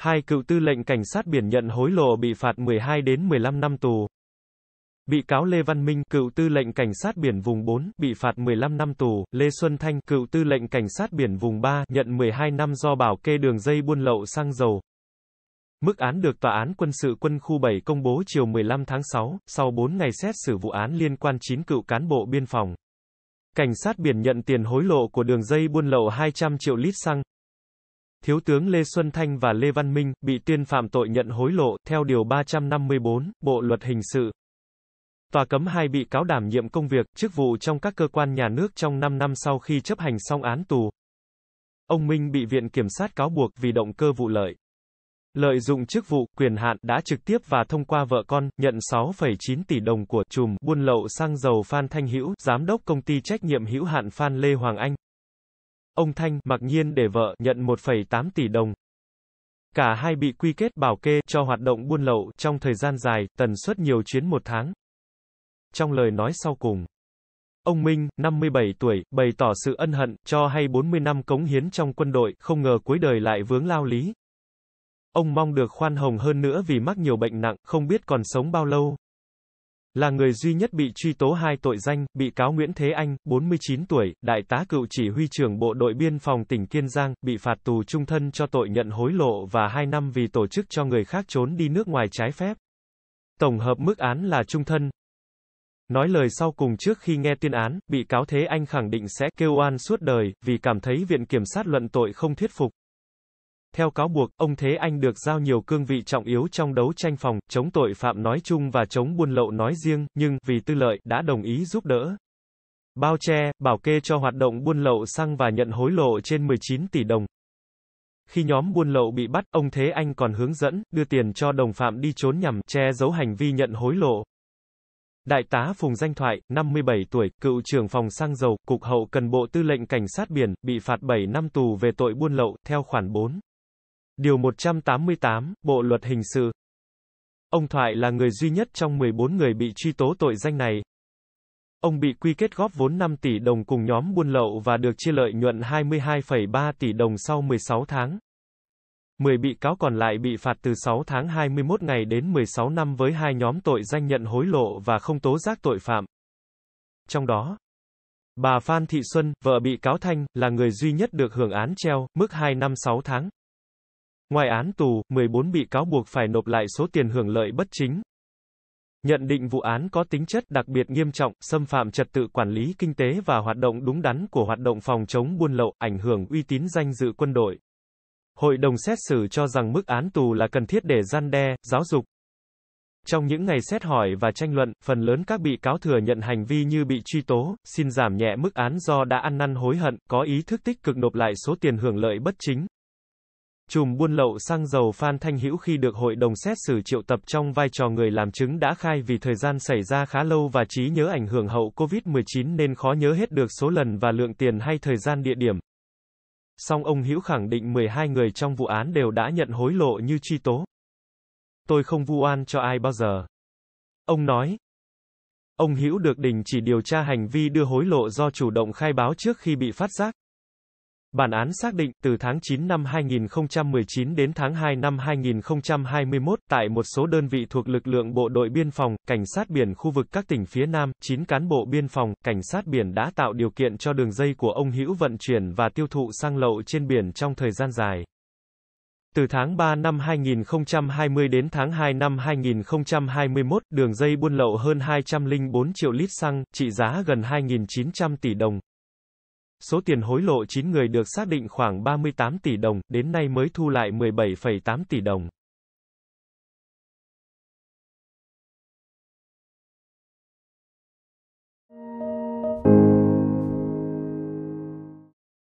Hai cựu tư lệnh cảnh sát biển nhận hối lộ bị phạt 12 đến 15 năm tù. Bị cáo Lê Văn Minh, cựu tư lệnh cảnh sát biển vùng 4, bị phạt 15 năm tù, Lê Xuân Thanh, cựu tư lệnh cảnh sát biển vùng 3, nhận 12 năm do bảo kê đường dây buôn lậu xăng dầu. Mức án được Tòa án Quân sự Quân khu 7 công bố chiều 15 tháng 6, sau 4 ngày xét xử vụ án liên quan 9 cựu cán bộ biên phòng. Cảnh sát biển nhận tiền hối lộ của đường dây buôn lậu 200 triệu lít xăng, Thiếu tướng Lê Xuân Thanh và Lê Văn Minh bị tuyên phạm tội nhận hối lộ theo điều 354 Bộ luật hình sự. Tòa cấm hai bị cáo đảm nhiệm công việc, chức vụ trong các cơ quan nhà nước trong 5 năm sau khi chấp hành xong án tù. Ông Minh bị viện kiểm sát cáo buộc vì động cơ vụ lợi. Lợi dụng chức vụ, quyền hạn đã trực tiếp và thông qua vợ con, nhận 6,9 tỷ đồng của chùm buôn lậu xăng dầu Phan Thanh Hữu, giám đốc công ty trách nhiệm hữu hạn Phan Lê Hoàng Anh ông Thanh mặc nhiên để vợ nhận 1,8 tỷ đồng. Cả hai bị quy kết bảo kê cho hoạt động buôn lậu trong thời gian dài, tần suất nhiều chuyến một tháng. Trong lời nói sau cùng, ông Minh, 57 tuổi, bày tỏ sự ân hận cho hay 40 năm cống hiến trong quân đội, không ngờ cuối đời lại vướng lao lý. Ông mong được khoan hồng hơn nữa vì mắc nhiều bệnh nặng, không biết còn sống bao lâu. Là người duy nhất bị truy tố hai tội danh, bị cáo Nguyễn Thế Anh, 49 tuổi, đại tá cựu chỉ huy trưởng bộ đội biên phòng tỉnh Kiên Giang, bị phạt tù trung thân cho tội nhận hối lộ và 2 năm vì tổ chức cho người khác trốn đi nước ngoài trái phép. Tổng hợp mức án là trung thân. Nói lời sau cùng trước khi nghe tuyên án, bị cáo Thế Anh khẳng định sẽ kêu oan suốt đời, vì cảm thấy viện kiểm sát luận tội không thuyết phục. Theo cáo buộc, ông Thế Anh được giao nhiều cương vị trọng yếu trong đấu tranh phòng, chống tội phạm nói chung và chống buôn lậu nói riêng, nhưng, vì tư lợi, đã đồng ý giúp đỡ. Bao che, bảo kê cho hoạt động buôn lậu xăng và nhận hối lộ trên 19 tỷ đồng. Khi nhóm buôn lậu bị bắt, ông Thế Anh còn hướng dẫn, đưa tiền cho đồng phạm đi trốn nhằm, che giấu hành vi nhận hối lộ. Đại tá Phùng Danh Thoại, 57 tuổi, cựu trưởng phòng xăng dầu, Cục Hậu cần Bộ Tư lệnh Cảnh sát Biển, bị phạt 7 năm tù về tội buôn lậu, theo khoản 4. Điều 188, Bộ Luật Hình sự. Ông Thoại là người duy nhất trong 14 người bị truy tố tội danh này. Ông bị quy kết góp vốn 5 tỷ đồng cùng nhóm buôn lậu và được chia lợi nhuận 22,3 tỷ đồng sau 16 tháng. 10 bị cáo còn lại bị phạt từ 6 tháng 21 ngày đến 16 năm với hai nhóm tội danh nhận hối lộ và không tố giác tội phạm. Trong đó, bà Phan Thị Xuân, vợ bị cáo Thanh, là người duy nhất được hưởng án treo, mức 2 năm 6 tháng. Ngoài án tù, 14 bị cáo buộc phải nộp lại số tiền hưởng lợi bất chính. Nhận định vụ án có tính chất đặc biệt nghiêm trọng, xâm phạm trật tự quản lý kinh tế và hoạt động đúng đắn của hoạt động phòng chống buôn lậu, ảnh hưởng uy tín danh dự quân đội. Hội đồng xét xử cho rằng mức án tù là cần thiết để gian đe, giáo dục. Trong những ngày xét hỏi và tranh luận, phần lớn các bị cáo thừa nhận hành vi như bị truy tố, xin giảm nhẹ mức án do đã ăn năn hối hận, có ý thức tích cực nộp lại số tiền hưởng lợi bất chính, Chùm buôn lậu xăng dầu Phan Thanh Hữu khi được hội đồng xét xử triệu tập trong vai trò người làm chứng đã khai vì thời gian xảy ra khá lâu và trí nhớ ảnh hưởng hậu COVID-19 nên khó nhớ hết được số lần và lượng tiền hay thời gian địa điểm. Song ông Hữu khẳng định 12 người trong vụ án đều đã nhận hối lộ như truy tố. Tôi không vu oan cho ai bao giờ. Ông nói. Ông Hữu được đình chỉ điều tra hành vi đưa hối lộ do chủ động khai báo trước khi bị phát giác. Bản án xác định, từ tháng 9 năm 2019 đến tháng 2 năm 2021, tại một số đơn vị thuộc lực lượng Bộ đội Biên phòng, Cảnh sát biển khu vực các tỉnh phía Nam, 9 cán bộ biên phòng, Cảnh sát biển đã tạo điều kiện cho đường dây của ông Hữu vận chuyển và tiêu thụ xăng lậu trên biển trong thời gian dài. Từ tháng 3 năm 2020 đến tháng 2 năm 2021, đường dây buôn lậu hơn 204 triệu lít xăng, trị giá gần 2.900 tỷ đồng, Số tiền hối lộ 9 người được xác định khoảng 38 tỷ đồng, đến nay mới thu lại 17,8 tỷ đồng.